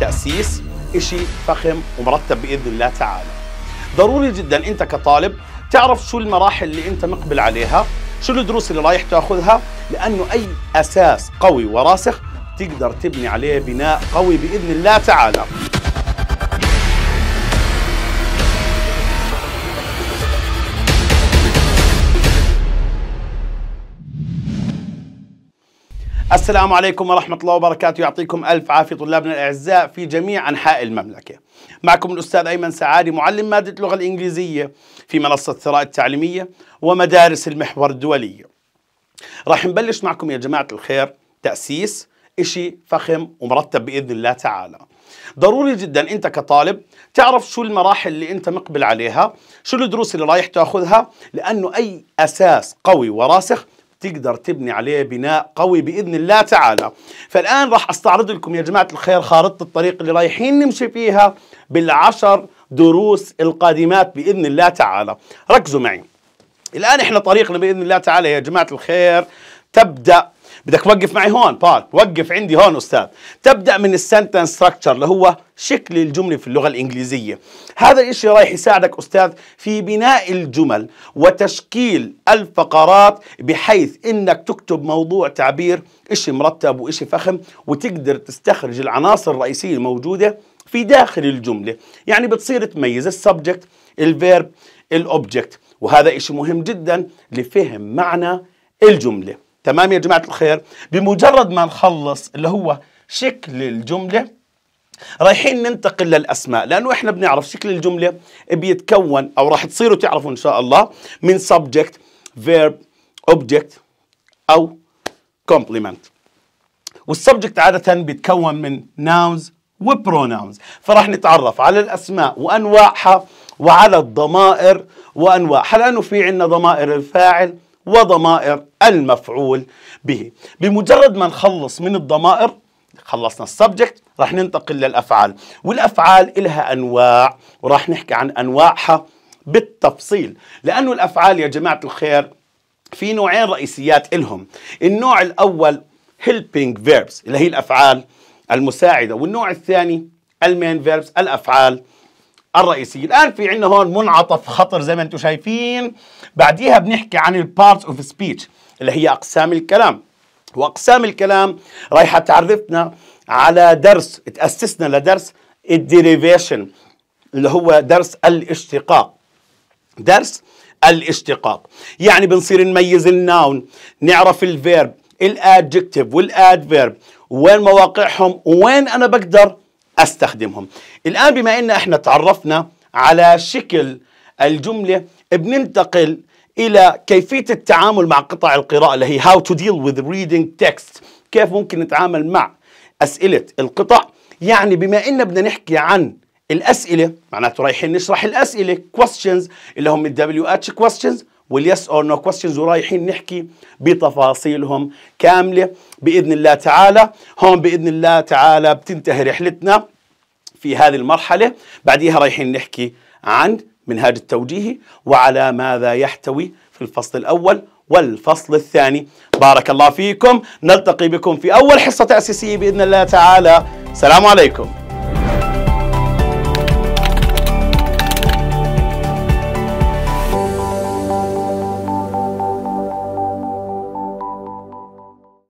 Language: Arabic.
تأسيس إشي فخم ومرتب بإذن الله تعالى ضروري جدا أنت كطالب تعرف شو المراحل اللي أنت مقبل عليها شو الدروس اللي رايح تاخذها لأنه أي أساس قوي وراسخ تقدر تبني عليه بناء قوي بإذن الله تعالى السلام عليكم ورحمة الله وبركاته يعطيكم ألف عافية طلابنا الأعزاء في جميع أنحاء المملكة معكم الأستاذ أيمن سعادي معلم مادة اللغة الإنجليزية في منصة ثراء التعليمية ومدارس المحور الدولية راح نبلش معكم يا جماعة الخير تأسيس إشي فخم ومرتب بإذن الله تعالى ضروري جدا انت كطالب تعرف شو المراحل اللي انت مقبل عليها شو الدروس اللي رايح تاخذها لانه اي اساس قوي وراسخ تقدر تبني عليه بناء قوي باذن الله تعالى. فالان راح استعرض لكم يا جماعه الخير خارطه الطريق اللي رايحين نمشي فيها بالعشر دروس القادمات باذن الله تعالى. ركزوا معي. الان احنا طريقنا باذن الله تعالى يا جماعه الخير تبدا بدك توقف معي هون بار طيب، وقف عندي هون أستاذ تبدأ من السنتنس ستراكشر اللي هو شكل الجملة في اللغة الإنجليزية هذا الشيء رايح يساعدك أستاذ في بناء الجمل وتشكيل الفقرات بحيث إنك تكتب موضوع تعبير إشي مرتب وإشي فخم وتقدر تستخرج العناصر الرئيسية الموجودة في داخل الجملة يعني بتصير تميز السبجكت الفيرب الأوبجكت وهذا إشي مهم جدا لفهم معنى الجمله تمام يا جماعة الخير بمجرد ما نخلص اللي هو شكل الجملة رايحين ننتقل للأسماء لأنه إحنا بنعرف شكل الجملة بيتكون أو راح تصيروا تعرفوا إن شاء الله من subject verb object أو complement والسبجكت عادة بيتكون من nouns pronouns فراح نتعرف على الأسماء وأنواعها وعلى الضمائر وأنواعها لأنه في عندنا ضمائر الفاعل وضمائر المفعول به بمجرد ما نخلص من الضمائر خلصنا السبجكت راح ننتقل للأفعال والأفعال إلها أنواع وراح نحكي عن أنواعها بالتفصيل لأنه الأفعال يا جماعة الخير في نوعين رئيسيات إلهم النوع الأول helping verbs اللي هي الأفعال المساعدة والنوع الثاني المين فيربس الأفعال الرئيسية الآن في عندنا هون منعطف خطر زي ما انتم شايفين بعديها بنحكي عن البارت اوف سبيتش اللي هي أقسام الكلام وأقسام الكلام رايحة تعرفنا على درس تأسسنا لدرس الديريفيشن اللي هو درس الاشتقاق درس الاشتقاق يعني بنصير نميز الناون نعرف الفيرب الادجكتيف والادفيرب وين مواقعهم وين انا بقدر أستخدمهم الآن بما أن إحنا تعرفنا على شكل الجملة بننتقل إلى كيفية التعامل مع قطع القراءة اللي هي هاو تو ديل وذ ريدنج تكست كيف ممكن نتعامل مع أسئلة القطع يعني بما أن بدنا نحكي عن الأسئلة معناته رايحين نشرح الأسئلة questions اللي هم الدبليو اتش questions واليس اور نو كويستشنز ورايحين نحكي بتفاصيلهم كامله باذن الله تعالى هون باذن الله تعالى بتنتهي رحلتنا في هذه المرحله بعديها رايحين نحكي عن منهاج التوجيهي وعلى ماذا يحتوي في الفصل الاول والفصل الثاني بارك الله فيكم نلتقي بكم في اول حصه تاسيسيه باذن الله تعالى سلام عليكم